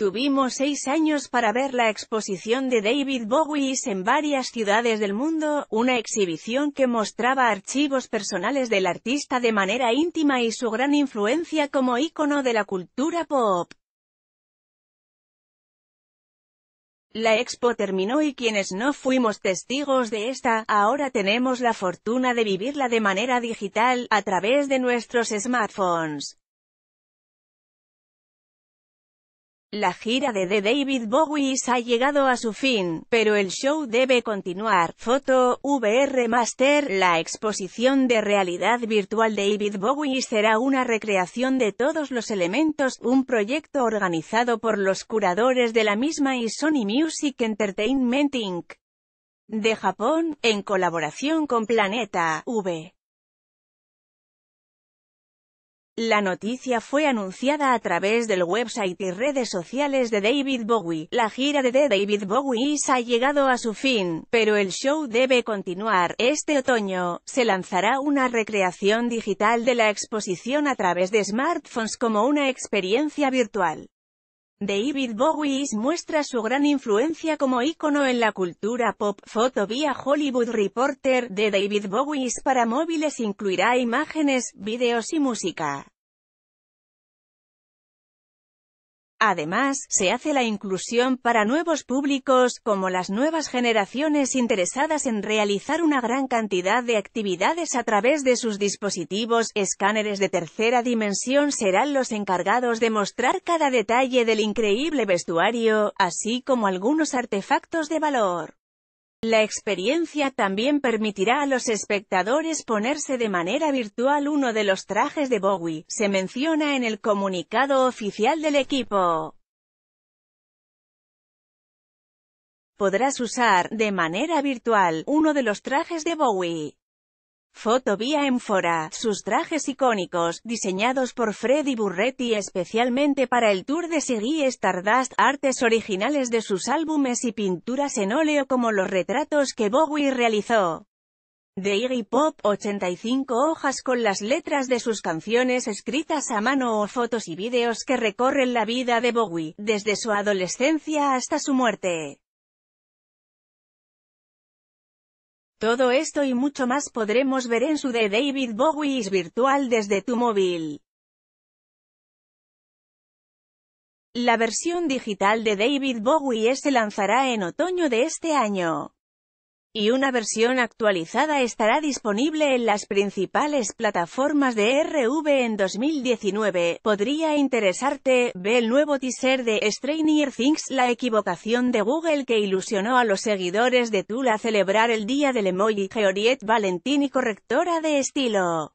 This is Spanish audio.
Tuvimos seis años para ver la exposición de David Bowie en varias ciudades del mundo, una exhibición que mostraba archivos personales del artista de manera íntima y su gran influencia como ícono de la cultura pop. La expo terminó y quienes no fuimos testigos de esta, ahora tenemos la fortuna de vivirla de manera digital, a través de nuestros smartphones. La gira de The David Bowie ha llegado a su fin, pero el show debe continuar. Foto, VR Master, la exposición de realidad virtual de David Bowie será una recreación de todos los elementos, un proyecto organizado por los curadores de la misma y Sony Music Entertainment Inc. de Japón, en colaboración con Planeta V. La noticia fue anunciada a través del website y redes sociales de David Bowie. La gira de The David Bowie ha llegado a su fin, pero el show debe continuar. Este otoño, se lanzará una recreación digital de la exposición a través de smartphones como una experiencia virtual. David Bowie muestra su gran influencia como ícono en la cultura pop. Foto vía Hollywood Reporter de David Bowie para móviles incluirá imágenes, videos y música. Además, se hace la inclusión para nuevos públicos, como las nuevas generaciones interesadas en realizar una gran cantidad de actividades a través de sus dispositivos. Escáneres de tercera dimensión serán los encargados de mostrar cada detalle del increíble vestuario, así como algunos artefactos de valor. La experiencia también permitirá a los espectadores ponerse de manera virtual uno de los trajes de Bowie, se menciona en el comunicado oficial del equipo. Podrás usar, de manera virtual, uno de los trajes de Bowie. Foto vía Enfora, sus trajes icónicos, diseñados por Freddy Burretti especialmente para el tour de Seguí Stardust, artes originales de sus álbumes y pinturas en óleo como los retratos que Bowie realizó. De Iggy Pop, 85 hojas con las letras de sus canciones escritas a mano o fotos y vídeos que recorren la vida de Bowie, desde su adolescencia hasta su muerte. Todo esto y mucho más podremos ver en su de David Bowie is virtual desde tu móvil. La versión digital de David Bowie se lanzará en otoño de este año y una versión actualizada estará disponible en las principales plataformas de RV en 2019. Podría interesarte, ve el nuevo teaser de Stranger Things La equivocación de Google que ilusionó a los seguidores de tula a celebrar el día del emoji Valentín Valentini correctora de estilo.